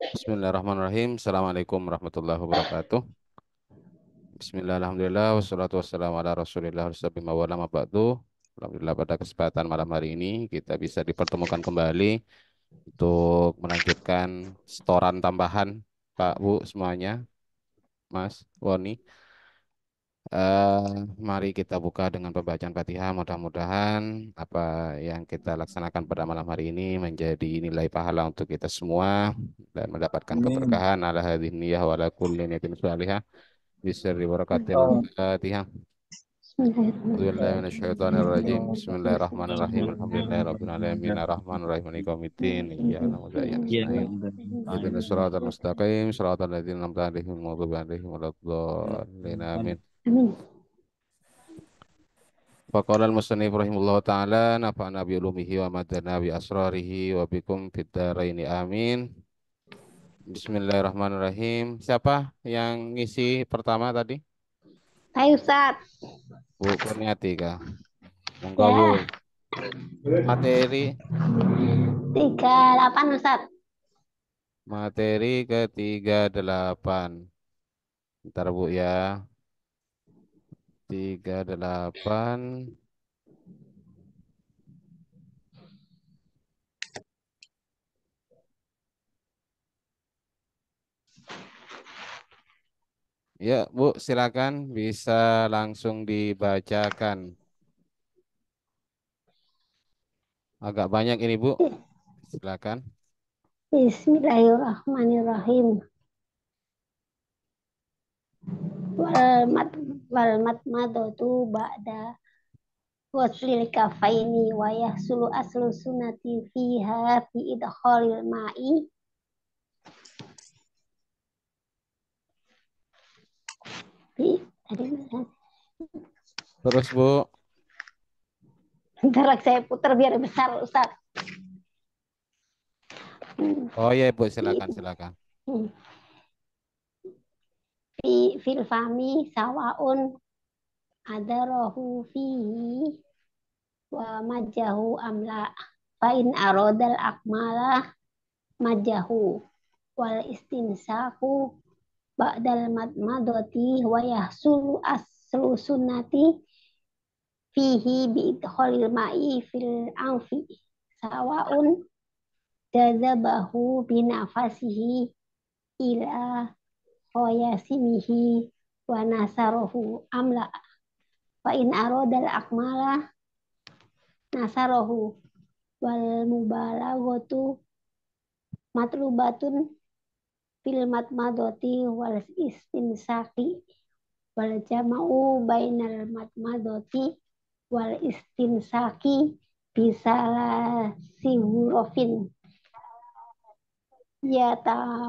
Bismillahirrahmanirrahim. Assalamualaikum warahmatullahi wabarakatuh. Bismillah, Alhamdulillah, wassalatu wassalamu ala rasulillah, rasulullah Alhamdulillah pada kesempatan malam hari ini kita bisa dipertemukan kembali untuk melanjutkan setoran tambahan Pak Bu semuanya, Mas Woni. Uh, mari kita buka dengan pembacaan Fatihah. Mudah-mudahan apa yang kita laksanakan pada malam hari ini menjadi nilai pahala untuk kita semua dan mendapatkan Amin. keberkahan ala hadhihi niyyah wa ala kulli niyatin salihah barakatil Fatihah. Bismillahirrahmanirrahim. Bismillahirrahmanirrahim. Amin. Faqala al-musannif rahimahullah taala nafa'ana nabi ulumihi wa madana bi asrarihi wa bikum fid amin. Bismillahirrahmanirrahim. Siapa yang ngisi pertama tadi? Hai Ustaz. Bu Kurniati kah? Monggo ya. Bu. Materi 38 Ustaz. Materi ke-38. Ntar Bu ya tiga delapan Ya, Bu, silakan bisa langsung dibacakan. Agak banyak ini, Bu. Silakan. Bismillahirrahmanirrahim. Wal wal matmadatu ba'da waslil kafaini wa yahsulu aslu sunati fiha fi idkhalil ma'i Terus Bu. Bentar saya putar biar besar Ustaz. Oh iya Bu silakan silakan. Hmm fi fil fami sawaun adarahu fihi wa majahu amla fa in aradal akmala majahu wal istinsaku ba'dal madmadati wa yahsul aslu sunnati fihi bi idkhalil ma'i fil anfi sawaun jazabahu binafasihi ila wayasimihi oh wa nasarohu amla wa in dal akmala nasarohu wal mubalagotu matrubatun fil matmadoti wal istinsaki wal jama'u bainal matmadoti wal istinsaki bisa si hurufin ya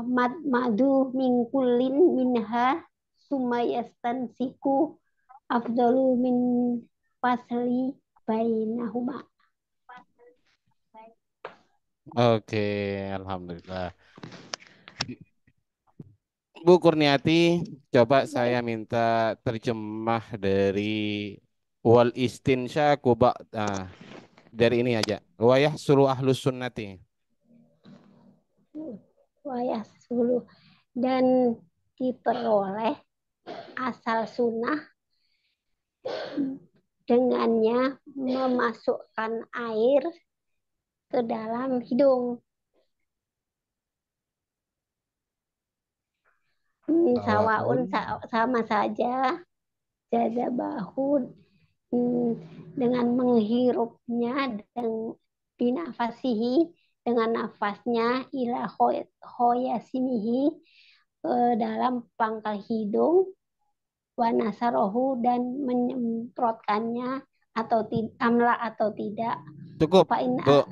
mad madu mingkulin minha sumayastan siku afdalu min pasli bainahuma. Oke, alhamdulillah. Bu Kurniati, coba saya minta terjemah dari wal istinsya kubak nah, dari ini aja. Wayah suruh ahlus sunnati dan diperoleh asal sunnah dengannya memasukkan air ke dalam hidung. Hmm, sawaun sama saja jaga bahu hmm, dengan menghirupnya dan dinafasihi dengan nafasnya ila hoyasimihi ke eh, dalam pangkal hidung wanasarohu dan menyemprotkannya atau amla atau tidak cukup pak Bu.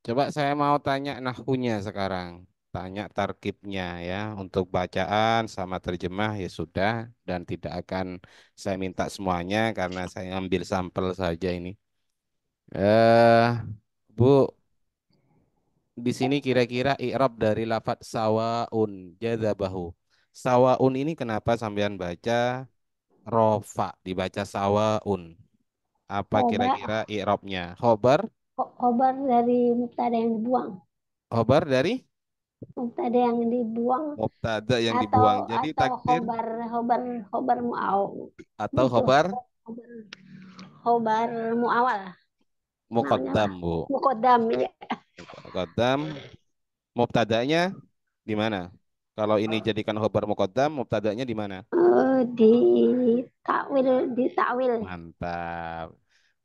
coba saya mau tanya nahunya sekarang tanya tarkibnya ya untuk bacaan sama terjemah ya sudah dan tidak akan saya minta semuanya karena saya ambil sampel saja ini eh Bu di sini kira-kira i'rab dari lafat sawaun jazabahu. Sawaun ini kenapa sampean baca rofa dibaca sawaun? Apa kira-kira i'rabnya? Khobar? Khobar dari mubtada yang dibuang. Khobar dari? Mubtada yang dibuang. Mubtada yang atau, dibuang. Jadi atau takdir khobar khobar khobar muaw. Atau gitu. khobar khobar muawal. Mukaddam, Bu. Mukaddam, ya. Muqaddam mubtada'nya di mana? Kalau ini ah. jadikan khobar muqaddam, mubtada'nya di mana? Oh, di takwil, di takwil. Mantap.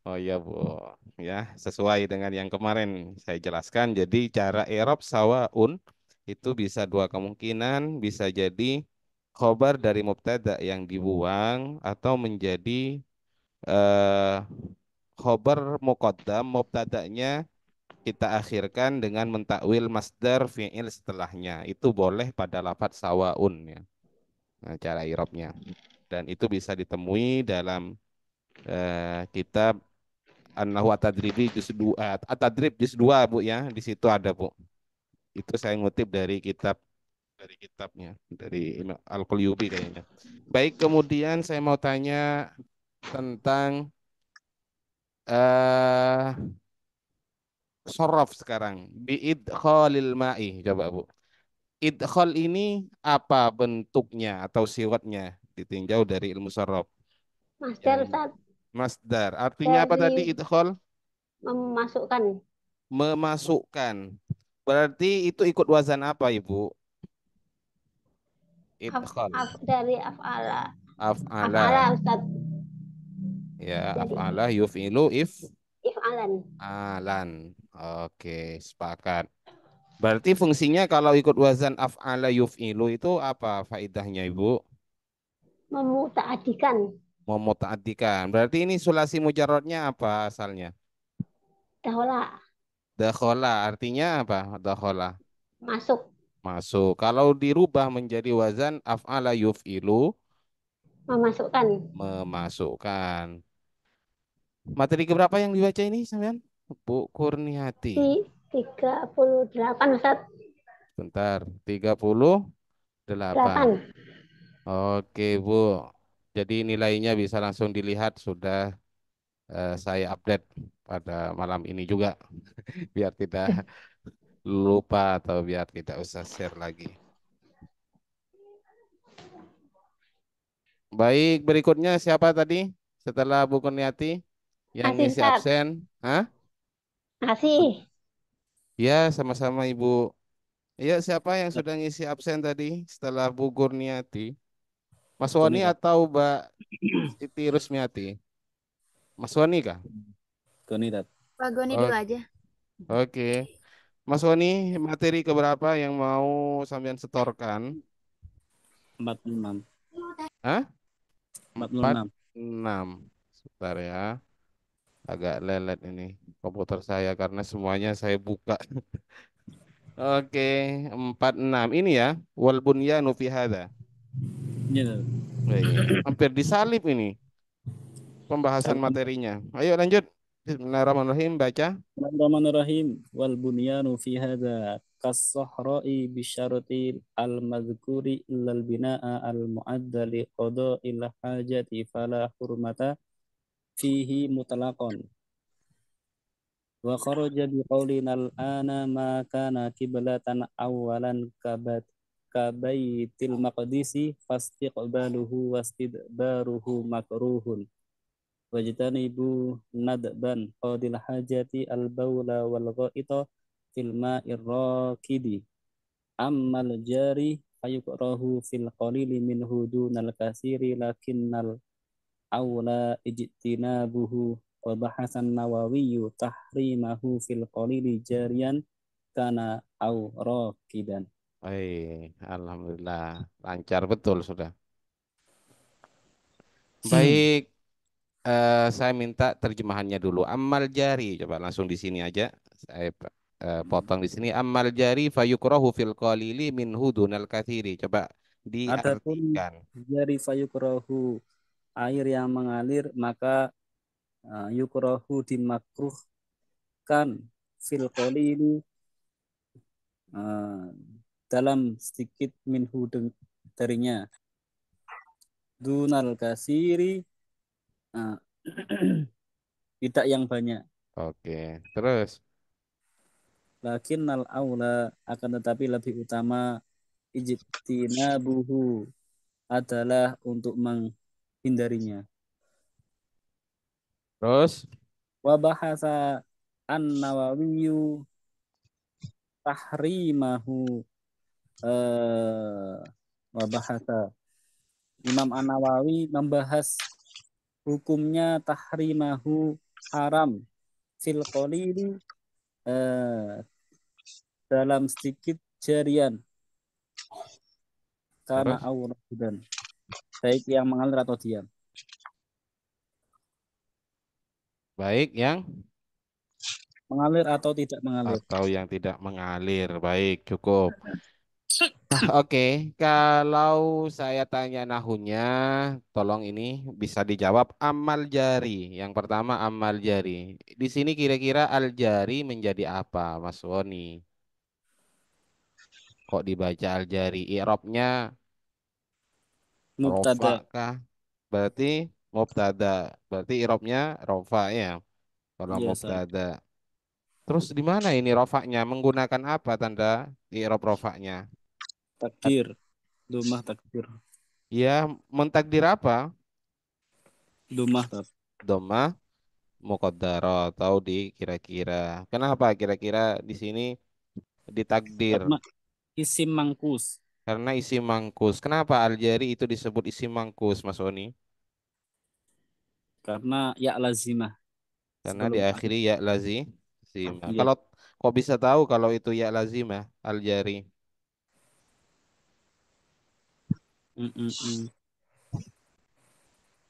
Oh iya, Bu. Ya, sesuai dengan yang kemarin saya jelaskan. Jadi cara i'rab sawaun itu bisa dua kemungkinan, bisa jadi khobar dari mubtada yang dibuang atau menjadi eh, khobar muqaddam mubtada'nya kita akhirkan dengan mentakwil masdar fi'il setelahnya. Itu boleh pada lafat sawaun ya. Nah, cara irobnya. Dan itu bisa ditemui dalam eh, kitab an nahu At-Tadribi juz 2 eh, at juz 2 Bu ya. Di situ ada Bu. Itu saya ngutip dari kitab dari kitabnya dari Al-Qulubi kayaknya. Baik, kemudian saya mau tanya tentang eh uh, sorof sekarang. Bi'idkhalil ma'i. Coba Bu. Idkhal ini apa bentuknya atau siwatnya? Ditinjau dari ilmu sorof. Masdar, Ustaz. Masdar. Artinya dari apa tadi idkhal? Memasukkan. Memasukkan. Berarti itu ikut wazan apa, Ibu? Idkhal. Af, af, dari af'ala. Af'ala. Af'ala, Ustaz. Ya, af'ala yuf'ilu if alan. Alan. Oke, sepakat. Berarti fungsinya kalau ikut wazan af'ala yuf'ilu itu apa faidahnya Ibu? Memuta'adikan. Memuta'adikan. Berarti ini sulasi mujarotnya apa asalnya? Dahola. Dahola artinya apa? Dahola. Masuk. Masuk. Kalau dirubah menjadi wazan af'ala yuf'ilu memasukkan. Memasukkan. Materi keberapa yang dibaca ini samian? Bu Kurniati. 38 Ustaz. Bentar, 38. Delapan. Oke, Bu. Jadi nilainya bisa langsung dilihat sudah uh, saya update pada malam ini juga biar tidak lupa atau biar tidak usah share lagi. Baik, berikutnya siapa tadi? Setelah Bu Kurniati yang Asin, absen, Hah? Makasih. Ya, sama-sama Ibu. Ya, siapa yang sudah ngisi absen tadi setelah Bu Gurniati? Mas Wani atau Mbak Siti Rusmiati? Mas Wani kah? Goni, dat. Pak Goni dulu aja. Oke. Mas Wani, materi keberapa yang mau sambian setorkan? 46. Hah? 46. 46. Sebentar ya agak lelet ini komputer saya karena semuanya saya buka. Oke, empat enam ini ya. Wal bunyanu fi hadza. Ya. Iya, iya. Hampir disalib ini pembahasan materinya. Ayo lanjut. Bismillahirrahmanirrahim baca. Bismillahirrahmanirrahim. Wal bunyanu fi hadza kasahra'i bi syarati al madhkuri illa al bina'a al mu'addali li qada'il hajati fala hurmata fihi mutalakon. Wa kharaja bi qawlin al-ana ma kana kiblatan awalan kabat kabaitil maqdisi fastiqbaluhu wastidbaruhu makruhun ibu nadban qadil hajati al-baula wal ghaita fil ma'ir raqidi ammal jari ayukrahu fil qalili min hudunal kasiri lakinnal awla ijtina wa bahasan nawawiyyu tahrimahu fil qalili jarian kana au rakidan. Baik, alhamdulillah lancar betul sudah. Hmm. Baik, hmm. uh, saya minta terjemahannya dulu. Amal jari, coba langsung di sini aja. Saya uh, potong di sini. Amal jari fayukrohu fil qalili min hudunal kathiri. Coba diartikan. jari fayukrohu air yang mengalir maka eh, yukrohu dimakruhkan fil ini eh, dalam sedikit minhu darinya dunal kasiri eh, tidak yang banyak oke terus lakin nal aula akan tetapi lebih utama ijtinabuhu adalah untuk meng hindarinya. Terus wa bahasa an-Nawawiyu tahrimahu eh wa bahasa Imam An-Nawawi membahas hukumnya tahrimahu haram fil qalili eh, dalam sedikit jarian karena aurat dan baik yang mengalir atau diam. Baik yang mengalir atau tidak mengalir. Atau yang tidak mengalir. Baik, cukup. Oke, okay. kalau saya tanya nahunya, tolong ini bisa dijawab amal jari. Yang pertama amal jari. Di sini kira-kira al jari menjadi apa, Mas Woni? Kok dibaca al jari? Irobnya Mubtada. Rofa kah? Berarti mubtada. Berarti irobnya rofa ya. Kalau yes, iya, mubtada. Terus di mana ini rofaknya? Menggunakan apa tanda irob rofaknya? Takdir. Dumah takdir. Ya, mentakdir apa? Dumah. Dumah mukodaro atau di kira-kira. Kenapa kira-kira di sini ditakdir? Isim mangkus. Karena isi mangkus. Kenapa aljari itu disebut isi mangkus, Mas Oni? Karena ya lazimah. Karena Sebelum diakhiri ya lazim. Ya. Kalau kok bisa tahu kalau itu ya lazimah aljari? jari Mm -mm.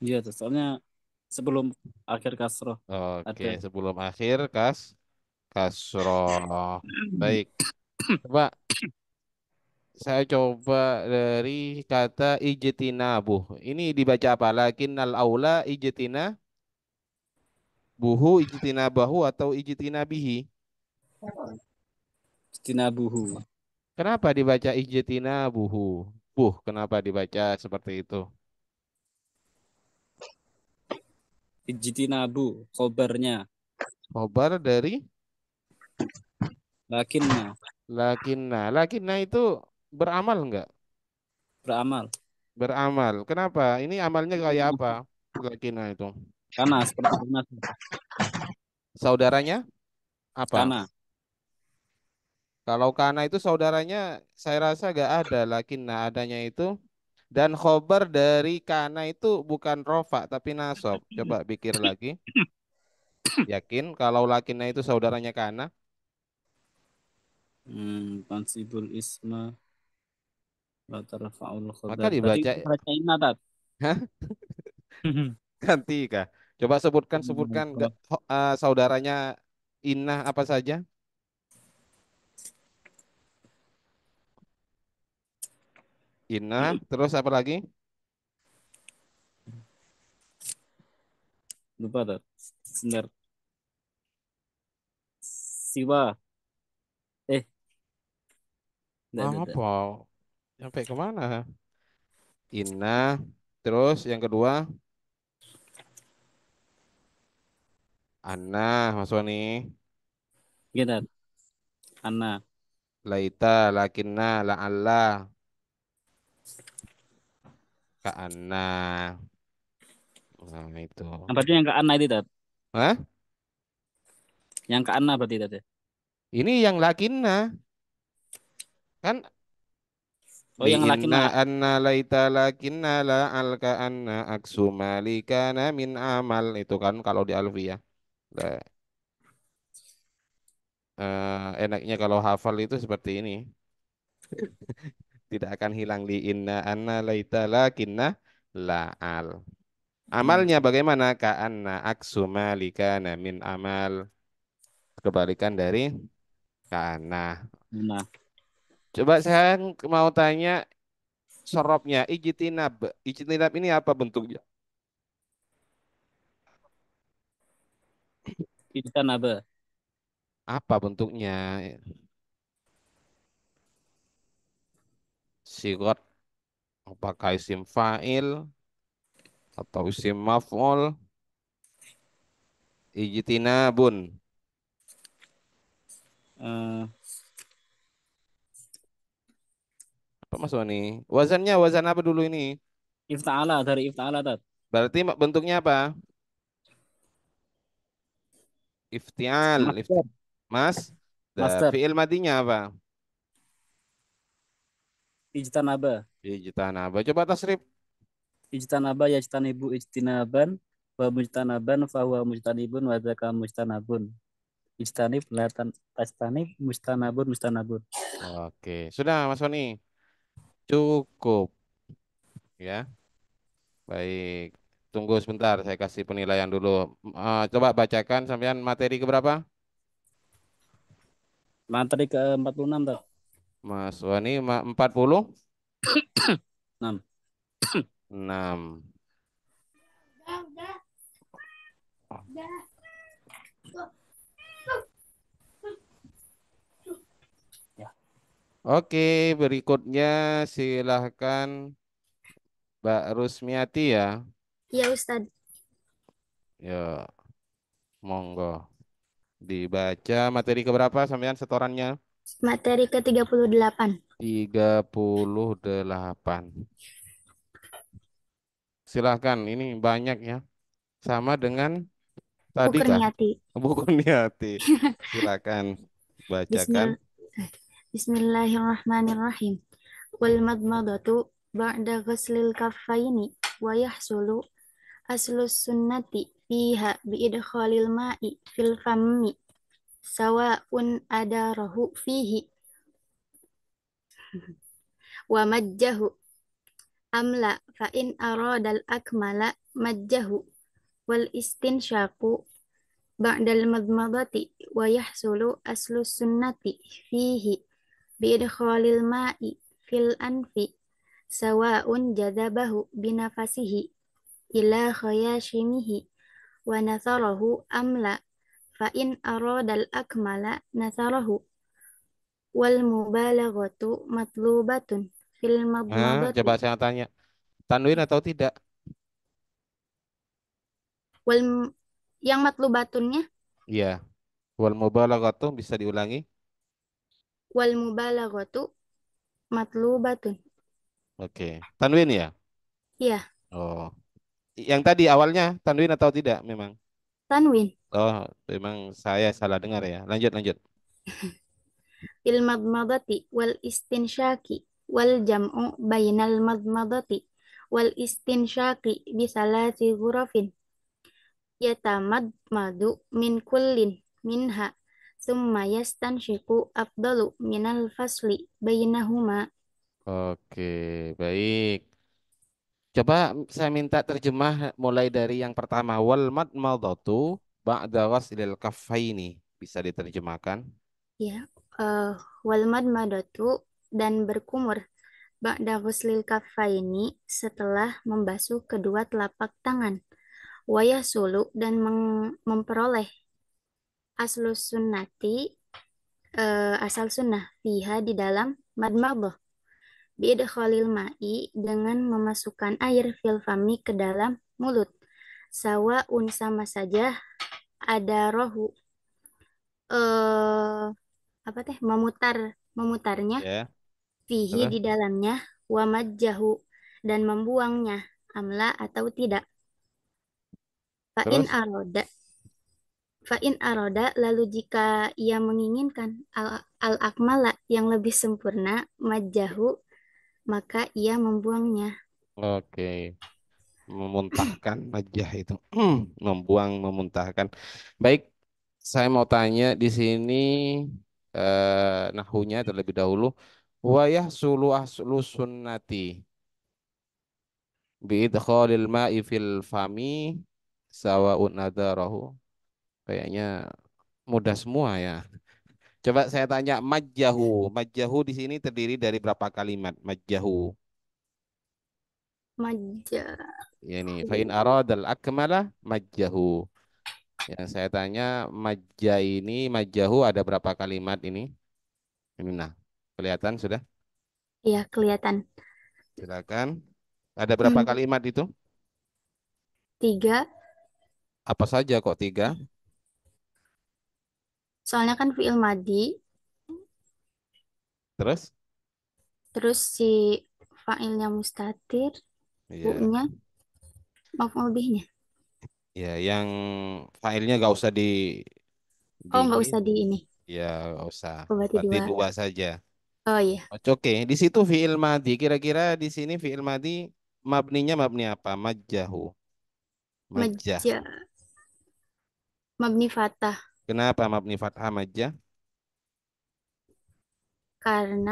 Iya, soalnya sebelum akhir kasroh. Oke, okay, sebelum akhir kas kasroh. Baik. Coba saya coba dari kata ijtina buh. Ini dibaca apa? Lakinnal aula ijtina buhu ijtina bahu atau ijtina bihi? Ijtina buhu. Kenapa dibaca ijtina buhu? Buh, kenapa dibaca seperti itu? Ijtina Ijtinabu, khobarnya. Khobar dari? Lakinna. Lakinna. Lakinna itu beramal enggak? Beramal. Beramal. Kenapa? Ini amalnya kayak apa? Kekina itu. karena panas. Saudaranya apa? Kana. Kalau karena itu saudaranya saya rasa gak ada, nah adanya itu dan khobar dari karena itu bukan rofa tapi nasob. Coba pikir lagi. Yakin kalau lakinnya itu saudaranya karena Hmm, tansibul isma maka dibaca. Tat. Hah? Ganti kah? Coba sebutkan hmm, sebutkan uh, saudaranya Inah apa saja? Inah, terus apa lagi? Lupa, dat Benar. Siwa. Eh. Nah, apa? Sampai kemana? Inna. Terus yang kedua. Anna, Mas Wani. Gimana? Anna. Laita, lakinna, la'alla. Anna. Nah, itu. Yang tadi yang Anna itu, Dad. Hah? Yang Anna berarti, Dad. Ya? Ini yang lakinna. Kan Oh yang lakinna anna laita lakinna la alka anna aksu malikana min amal itu kan kalau di alfiyah. Eh, nah, uh, enaknya kalau hafal itu seperti ini. Tidak akan hilang li inna anna laita lakinna la al Amalnya bagaimana? anna aksu malikana min amal. Kebalikan dari kana. Nah. Coba saya mau tanya sorobnya ijtinab. Ijtinab ini apa bentuknya? Ijtinab. Apa bentuknya? Sigot apakah isim fa'il atau isim maf'ul? Ijtinabun. Uh, eh, apa Mas Soni. Wazannya wazan apa dulu ini? Iftala dari Iftala tat. Berarti bentuknya apa? Iftial. mas. Master. Fi'il madinya apa? Ijtanaba. Ijtanaba. Coba tasrif. Ijtanaba yajtanibu ijtinaban wa mujtanaban huwa mujtanibun wa dzaka mujtanabun. Ijtanib la tajtanib mustanabun mustanabun. Oke, sudah Mas Soni. Cukup, ya. Baik. Tunggu sebentar, saya kasih penilaian dulu. Uh, coba bacakan sampean materi keberapa? Materi ke 46 tuh. Mas Wani 40? 6. 6. Udah, udah. Udah. Oke, berikutnya silahkan Mbak Rusmiati ya. Ya Ustadz. Ya, monggo. Dibaca materi keberapa sampean setorannya? Materi ke-38. 38. Silahkan, ini banyak ya. Sama dengan tadi Niati. Buku Niati. Silahkan bacakan. Bismillah. Bismillahirrahmanirrahim. Wal madmadatu ba'da ghuslil kaffaini wa yahsulu aslus sunnati fiha bi idkhalil ma'i fil fammi sawa'un adarahu fihi wa majjahu amla fa in aradal akmala majjahu wal istinshaqu ba'dal madmadati wa yahsulu aslus sunnati fihi biidkhalil ma'i fil anfi sawa'un jadabahu binafasihi ila khayashimihi wa nasarahu amla fa in aradal akmala nasarahu wal mubalaghatu matlubatun fil madmadati. Ah, coba saya tanya. Tanwin atau tidak? Wal yang matlubatunnya? Iya. Wal mubalaghatu bisa diulangi? wal mubalaghatu matlubatun. Oke. Tanwin ya? Iya. Oh. Yang tadi awalnya tanwin atau tidak memang? Tanwin. Oh, memang saya salah dengar ya. Lanjut, lanjut. Il madmadati wal istinsyaki wal jam'u bainal madmadati wal istinsyaki bisalati ghurafin. tamad madu min kullin minha Thumma yastanshiku abdalu minal fasli bainahuma. Oke, baik. Coba saya minta terjemah mulai dari yang pertama wal madatu ba'da ghaslil kafaini Bisa diterjemahkan? Ya, uh, wal madatu dan berkumur ba'da ghuslil kafaini setelah membasuh kedua telapak tangan. Wayah sulu dan memperoleh aslus sunnati uh, asal sunnah fiha di dalam madmadah biidkhalil ma'i dengan memasukkan air filfami ke dalam mulut sawa un sama saja ada rohu uh, apa teh memutar memutarnya yeah. fihi uh. di dalamnya wamad jahu dan membuangnya amla atau tidak Fa'in aroda Fa'in aroda, lalu jika ia menginginkan al-akmala al yang lebih sempurna, majahu, maka ia membuangnya. Oke. Memuntahkan majah itu. Membuang, memuntahkan. Baik, saya mau tanya di sini eh, nahunya terlebih dahulu. Wayah sulu aslu sunnati. bi ma'i fil fami sawa'un rohu. Kayaknya mudah semua ya. Coba saya tanya majahu, majahu di sini terdiri dari berapa kalimat majahu? Majah. Ya ini fa'in aradal akmala majahu. Yang saya tanya majja ini majahu ada berapa kalimat ini? Ini nah, kelihatan sudah? Iya, kelihatan. Silakan. Ada berapa hmm. kalimat itu? Tiga. Apa saja kok tiga? Soalnya kan fiil madi. Terus? Terus si fa'ilnya mustatir, yeah. bu'nya, lebihnya Ya, yang fa'ilnya gak usah di, di Oh, nggak usah di ini. Ya, gak usah. berarti, berarti dua. dua saja. Oh iya. Oke, okay. di situ fi'il madi. Kira-kira di sini fi'il madi mabninya mabni apa? majahu Majjah. Majjah. Mabni fatah. Kenapa mabni fathah majah? Karena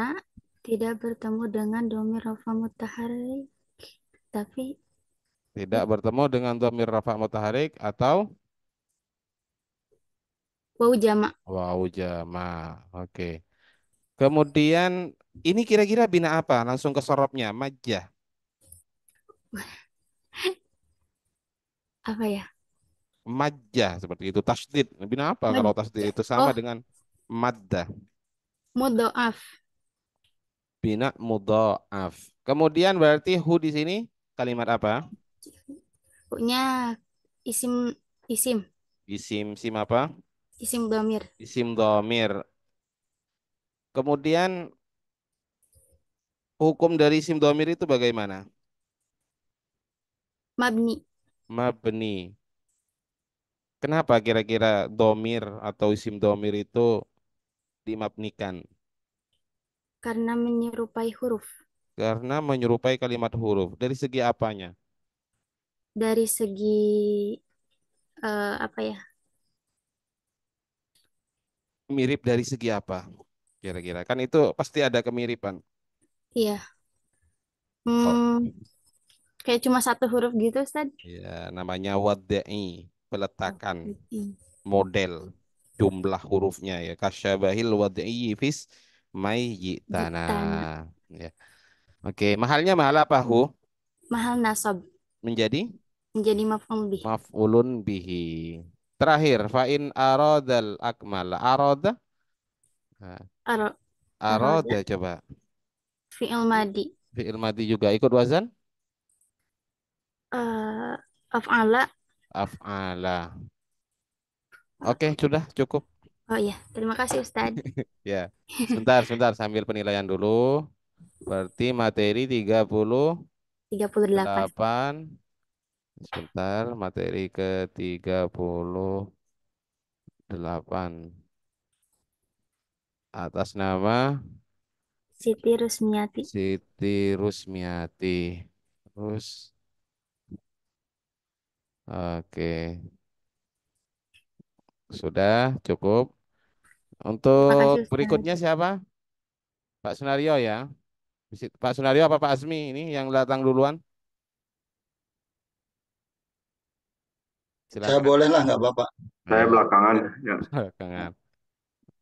tidak bertemu dengan domir rafa mutaharik, tapi tidak bertemu dengan domir rafa mutaharik atau wau jama. Wau jama. Oke. Okay. Kemudian ini kira-kira bina apa? Langsung ke sorobnya, majah. apa ya? Majah seperti itu tasdid bina apa Mad kalau tasdid itu sama oh. dengan madda mudhaaf bina mudhaaf kemudian berarti hu di sini kalimat apa hu isim isim isim sim apa isim domir isim domir kemudian hukum dari isim domir itu bagaimana mabni mabni Kenapa kira-kira domir atau isim domir itu dimabnikan? Karena menyerupai huruf. Karena menyerupai kalimat huruf. Dari segi apanya? Dari segi uh, apa ya? Mirip dari segi apa? Kira-kira kan itu pasti ada kemiripan. Iya. Hmm, oh. Kayak cuma satu huruf gitu, Ustaz. Iya, namanya wadda'i peletakan model jumlah hurufnya ya kasyabahil wad'i fis mayyitana ya oke mahalnya mahal apa hu mahal nasab menjadi menjadi maf'ul bihi maf'ulun bihi terakhir fa'in aradal akmal arada Aro, arada ya, coba fi'il madi fi'il madi juga ikut wazan uh, af'ala af'ala. Oke, okay, sudah cukup. Oh iya, terima kasih Ustaz. ya. Sebentar, sebentar sambil penilaian dulu. Berarti materi 30 38. 8. Sebentar, materi ke 38. Atas nama Siti Rusmiati. Siti Rusmiati. Rus. Oke. Sudah cukup. Untuk Makasih, berikutnya siapa? Pak Sunario ya. Pak Sunario apa Pak Asmi ini yang datang duluan? Silakan. Saya boleh lah nggak Bapak? Saya belakangan. Ya, ya. Belakangan.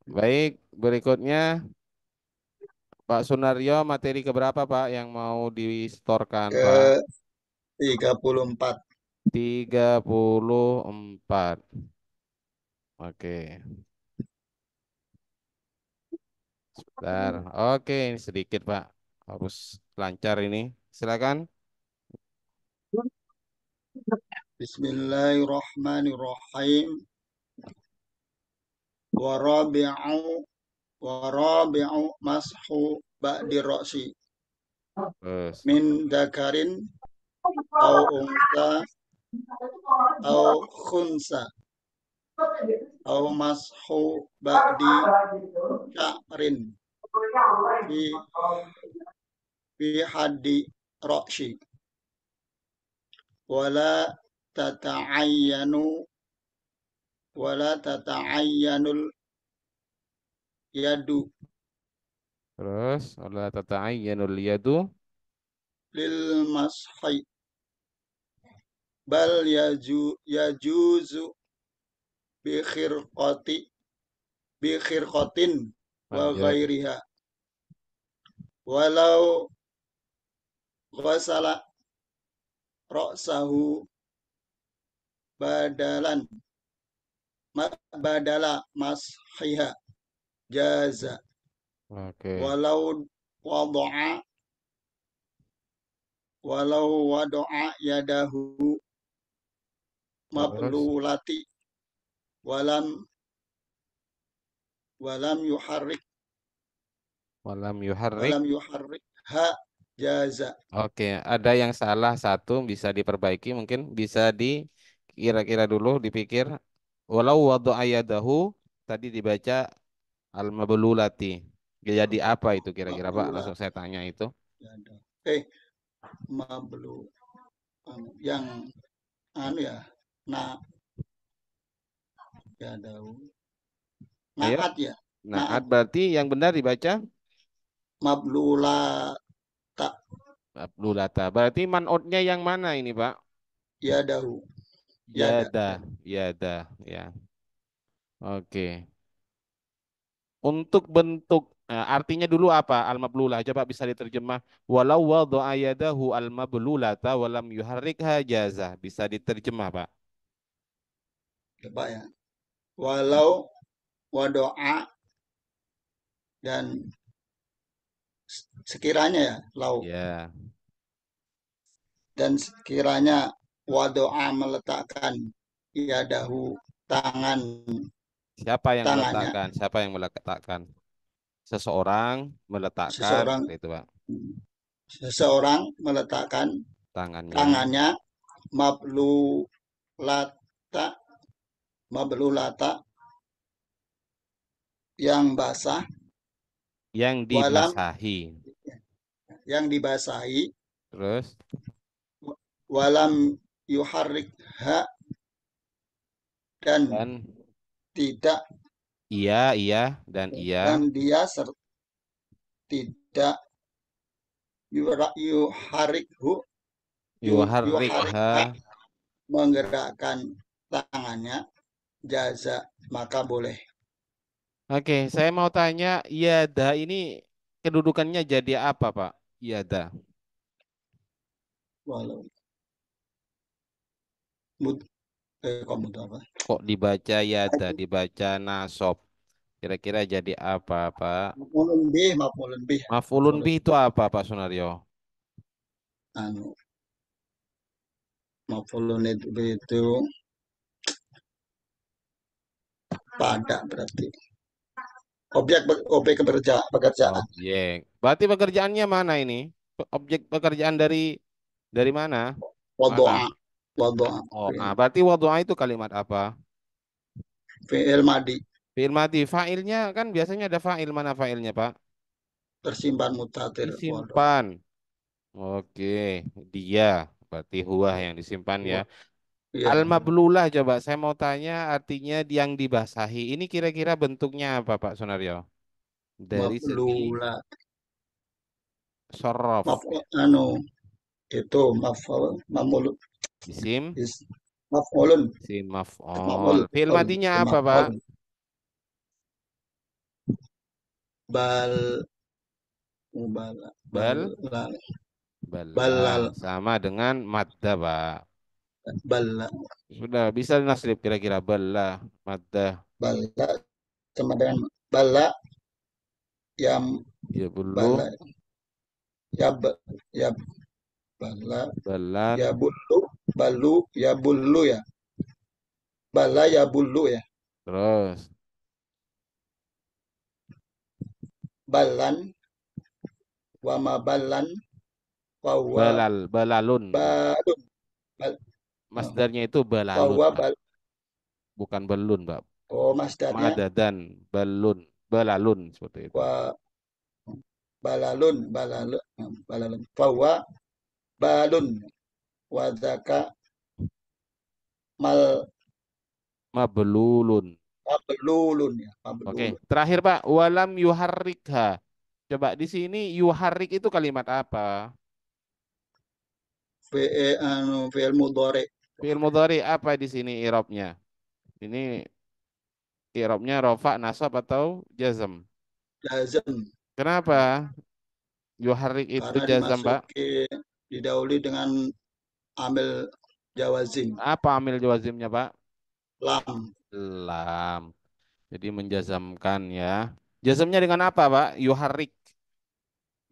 Baik, berikutnya Pak Sunario materi keberapa Pak yang mau distorkan? Ke Pak? 34. 34. Oke. Sebentar. Oke, ini sedikit, Pak. Harus lancar ini. Silakan. Bismillahirrahmanirrahim. Warabi'u warabi'u mashu ba'di ra'si. Min dakarin au unta au khunsa au mashu ba'di ka'rin fi fi haddi ra'shi wala tata'ayyanu wala tata'ayyanul yadu terus wala tata'ayyanul yadu lil mashi bal yaju yajuzu bikhir koti bikhir kotin wa ghairiha walau ghasala ra'sahu badalan badala mashiha jaza okay. walau wada'a walau wada'a yadahu Nah, mablulati walam walam yuharrik walam yuharrik walam yuharrik ha jaza oke ada yang salah satu bisa diperbaiki mungkin bisa di kira-kira dulu dipikir walau wadu ayadahu tadi dibaca al mablulati jadi apa itu kira-kira Pak langsung saya tanya itu eh mablu yang anu ya Nah. Ya daun. Naat ya. Naat berarti yang benar dibaca mablulata. Mablulata. Berarti manotnya yang mana ini, Pak? Ya daun. Ya dah. ya. dah. Ya, ya. Oke. Untuk bentuk eh, artinya dulu apa al-mablulah coba bisa diterjemah walau wadha'a yadahu al-mablulata walam yuharrikha jazah. bisa diterjemah Pak Coba ya. Walau wadoa dan sekiranya ya lau. Iya. Dan sekiranya wadoa meletakkan dahu tangan. Siapa yang tangannya. meletakkan? Siapa yang meletakkan? Seseorang meletakkan seseorang, itu, Pak. Seseorang meletakkan tangannya. Tangannya maplu lata mablulata yang basah yang dibasahi walam, yang dibasahi terus walam ha dan, dan tidak iya iya dan iya dan dia ser, tidak yuharrikhu ha menggerakkan tangannya jaza maka boleh. Oke, saya mau tanya yada ini kedudukannya jadi apa, Pak? Yada. Walau. Mud, eh, apa? Kok dibaca yada, dibaca nasob. Kira-kira jadi apa, Pak? Mafulun bi, mafulun bi. Mafulun bi itu apa, Pak Sunario? Anu. Mafulun itu pada berarti. Objek objek bekerja, pekerjaan. Objek. Berarti pekerjaannya mana ini? Objek pekerjaan dari dari mana? Wadu'a. Wadu'a. Oh, nah, berarti wadu'a itu kalimat apa? Fi'il madi. Fi'il madi. Fa'ilnya kan biasanya ada fa'il. Mana fa'ilnya, Pak? Tersimpan mutatir. Tersimpan. Oke, dia berarti huah yang disimpan ya. Ya. Al-mablulah coba saya mau tanya artinya yang dibasahi. Ini kira-kira bentuknya apa Pak Sunario? Dari mablulah. sorof. Maf anu itu maful mamul isim Is, mafulun. Isim maful. maful. matinya apa Pak? Bal bal bal bal, bal. Ah, bal. sama dengan madda Pak. Bala. Sudah bisa nasib kira-kira bala mata Bala sama dengan bala yang ya bulu Bala. ya be, ya bala. Bala. ya bulu balu ya bulu ya bala ya bulu ya terus balan wama balan wawa balal balalun balun Masdarnya itu balalun. Bukan belun, Mbak. Oh, masdarnya. dan balun, balalun seperti itu. Wa balalun, balalun, balalun. Fawa balun wadaka mal mabelulun. Mabelulun ya. Mabelulun. Oke, okay. terakhir Pak, walam yuharrika, Coba di sini yuharrik itu kalimat apa? Fi'il eh, anu fi'il mudhari. Fi'il mudhari apa di sini irobnya? Ini irobnya rofa, nasab atau Jazam? Jazam. Kenapa? Yuharik itu Karena jazm, Pak? didauli dengan amil jawazim. Apa amil jawazimnya, Pak? Lam. Lam. Jadi menjazamkan ya. Jazamnya dengan apa, Pak? Yuharik.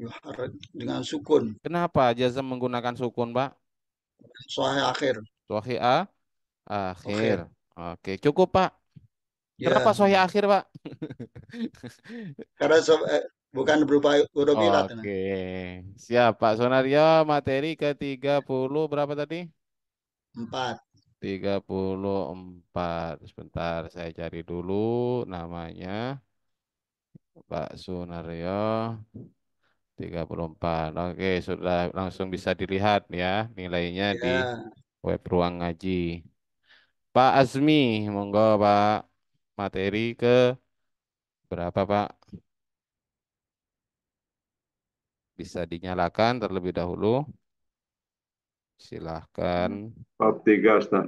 Yuharik dengan sukun. Kenapa jazam menggunakan sukun, Pak? Soalnya akhir. Sohi A akhir. Oke, okay. cukup Pak. Ya. Kenapa sohi akhir Pak? Karena so, eh, bukan berupa huruf ya. Oke, okay. siap Pak Sonario. Materi ke 30 berapa tadi? 4. 34. Sebentar, saya cari dulu namanya. Pak Sunario. 34. Oke, sudah langsung bisa dilihat ya nilainya ya. di web ruang ngaji. Pak Azmi, monggo Pak. Materi ke berapa Pak? Bisa dinyalakan terlebih dahulu. Silahkan. 43 Ustaz.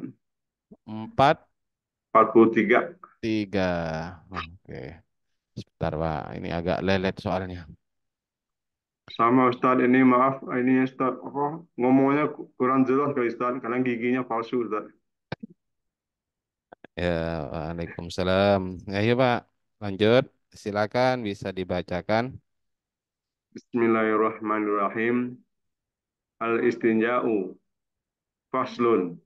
4? 43. 3. Oke. Sebentar Pak, ini agak lelet soalnya. Sama Ustaz ini maaf ini Ustaz apa ngomongnya kurang jelas kali Ustaz karena giginya palsu Ustaz. Ya, Waalaikumsalam. Ayo nah, iya, Pak, lanjut. Silakan bisa dibacakan. Bismillahirrahmanirrahim. Al-istinja'u faslun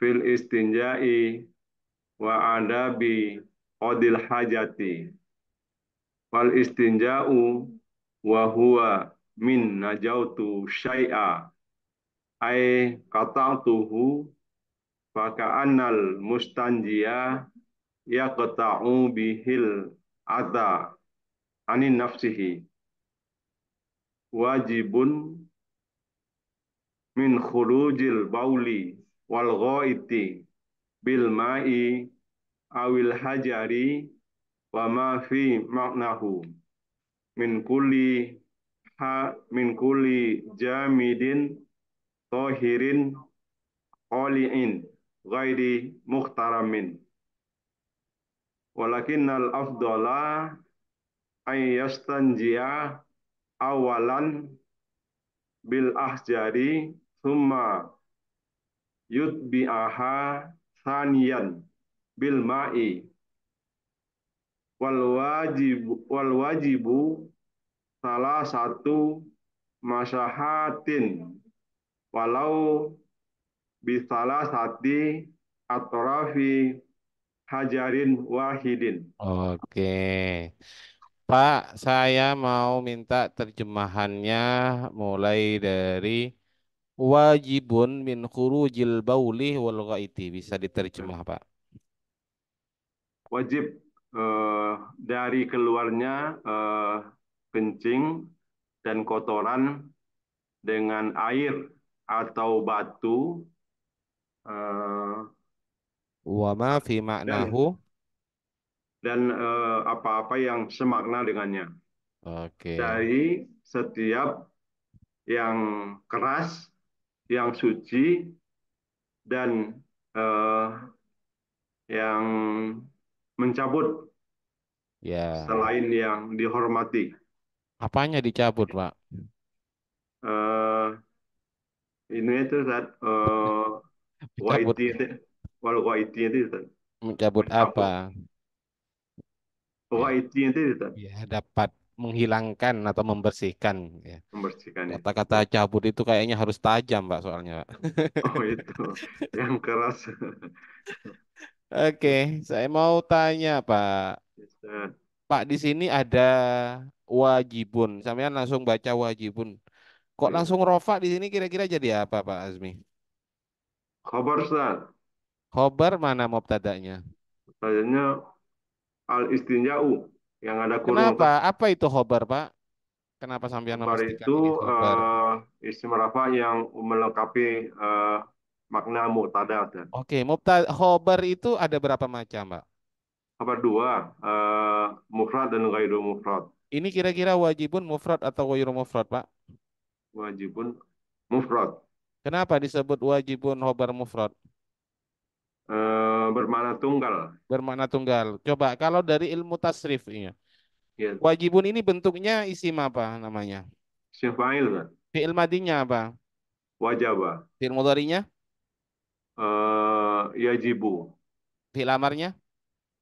fil istinja'i wa adabi qadil hajati. Wal istinja'u wa huwa min najautu syai'a ay qata'tuhu faka'annal mustanjiya yaqta'u bihil adha anin nafsihi wajibun min khurujil bauli wal ghaiti bil ma'i awil hajari wa ma fi ma'nahu min kuli ha min kuli jamidin tohirin oliin gaidi muhtaramin Walakin al afdala ay yastanjiya awalan bil ahjari thumma yutbi'aha thaniyan bil ma'i wal wajib wal wajibu salah satu masyahatin walau bisalah sati atrafi hajarin wahidin. Oke. Pak, saya mau minta terjemahannya mulai dari wajibun min khurujil bauli wal ghaiti. Bisa diterjemah, Pak. Wajib eh, dari keluarnya eh, kencing dan kotoran dengan air atau batu eh, wama fi maknahu dan eh, apa-apa eh, yang semakna dengannya okay. dari setiap yang keras yang suci dan eh, yang mencabut ya selain yang dihormati apanya dicabut pak uh, ini itu Ustaz uh, mencabut. YT, itu Ustaz mencabut, apa YT ya. itu Ustaz ya dapat menghilangkan atau membersihkan ya. Membersihkan. Ya. Kata-kata ya. cabut itu kayaknya harus tajam, Pak, soalnya, Pak. Oh, itu. Yang keras. Oke, saya mau tanya Pak. Pak di sini ada wajibun. Saya langsung baca wajibun. Kok iya. langsung rofa di sini kira-kira jadi apa Pak Azmi? Khobar Ustaz. Khobar mana mubtada'nya? Tadanya al istinjau yang ada kurung. Kenapa? Apa itu khobar Pak? Kenapa sampean memastikan itu ini khobar? Uh, eh, isim rafa yang melengkapi uh, makna mu'tada. Oke, okay. mubtada khobar itu ada berapa macam, Pak? Khobar dua, uh, mufrad dan ghairu mufrad. Ini kira-kira wajibun mufrad atau ghairu mufrad, Pak? Wajibun mufrad. Kenapa disebut wajibun khobar mufrad? Uh, bermakna tunggal. Bermakna tunggal. Coba kalau dari ilmu tasrif ya. Yes. Wajibun ini bentuknya isi apa namanya? Isim fa'il, Pak. Fi'il madinya apa? Wajaba. Fi'il mudarinya? Uh, eh, yajibu. Fi'il amarnya?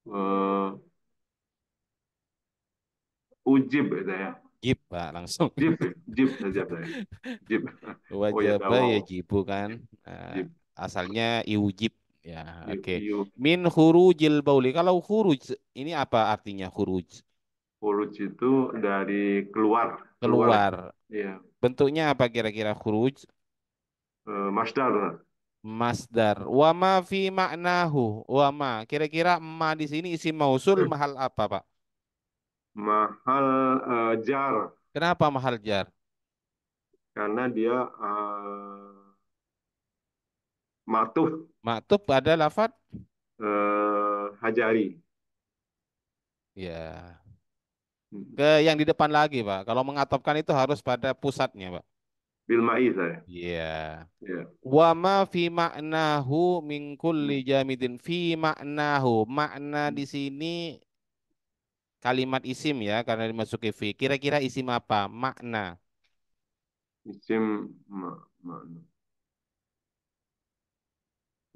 Uh, eh, ujib itu ya. Jib, Pak, langsung. Jib, ya? jib saja ya. Jib. Wajib oh, ya, yajibu kan. Nah, jib. Asalnya iujib ya. Oke. Okay. Min khurujil bauli. Kalau huru ini apa artinya huru, huru itu dari keluar. Keluar. keluar. Ya. Bentuknya apa kira-kira huru, Uh, eh, masdar masdar. Wa ma fi maknahu. Wa ma. Kira-kira ma di sini isi mausul hmm. mahal apa, Pak? Mahal uh, jar. Kenapa mahal jar? Karena dia eh, uh, matuf. Matuf pada lafad? Uh, eh, hajari. Ya. Hmm. Ke yang di depan lagi, Pak. Kalau mengatapkan itu harus pada pusatnya, Pak bil ya. Iya. Yeah. Wa ma fi ma'nahu min kulli hmm. jamidin fi ma'nahu. Makna hmm. di sini kalimat isim ya karena dimasuki fi. Kira-kira isim apa? Makna. Isim ma makna.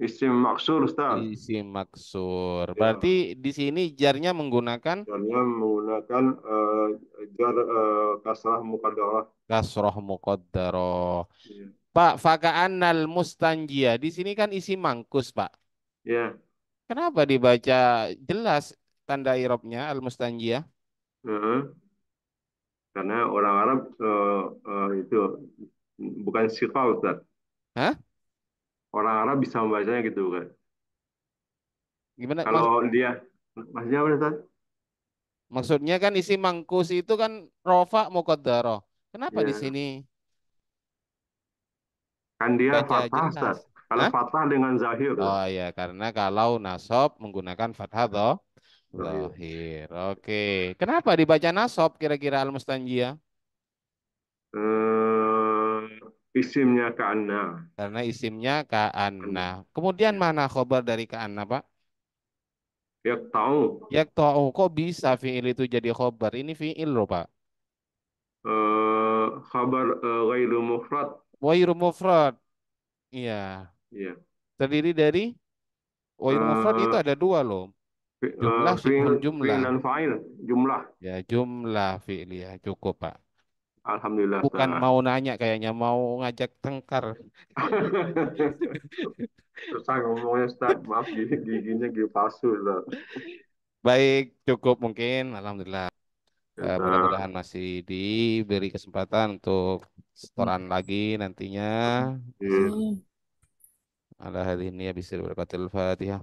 Isim maksur, Ustaz. Isim maksur. Ya. Berarti di sini jarnya menggunakan? Jarnya menggunakan uh, jar uh, kasrah muqaddarah. Kasrah muqaddarah. Ya. Pak, faka'annal mustanjia. Di sini kan isi mangkus, Pak. Ya. Kenapa dibaca jelas tanda irobnya al-mustanjia? Uh -huh. Karena orang Arab uh, uh, itu bukan sikal, Ustaz. Hah? orang Arab bisa membacanya gitu kan. Gimana? Kalau maksud, dia maksudnya apa Ustaz? Maksudnya kan isi mangkus itu kan rofa mukodaro. Kenapa ya. di iya. sini? Kan dia fathah Ustaz. Kalau Hah? fathah dengan zahir. Oh iya, karena kalau nasab menggunakan fathah toh. Zahir. Oke. Okay. Kenapa dibaca nasab kira-kira al mustanjia Eh, Isimnya ka'anna. Karena isimnya ka'anna. Kemudian mana khobar dari ka'anna, Pak? Yakta'u. Yakta'u. Kok bisa fi'il itu jadi khobar? Ini fi'il loh, Pak. Uh, eh, khabar uh, eh, gairu mufrad. mufrad. Iya. Iya. Terdiri dari ghairu uh, itu eh, ada dua loh. Jumlah, uh, fi'il, jumlah. Fi'il dan fa'il. Jumlah. Ya, jumlah fi'il ya. Cukup, Pak. Alhamdulillah. Bukan mau nanya kayaknya, mau ngajak tengkar. Susah ngomongnya Ustaz, maaf giginya gigi palsu Baik, cukup mungkin. Alhamdulillah. Ya, uh, mudah-mudahan masih diberi kesempatan untuk setoran hmm. lagi nantinya. Hmm. Alhamdulillah. Alhamdulillah. ya Alhamdulillah. Alhamdulillah.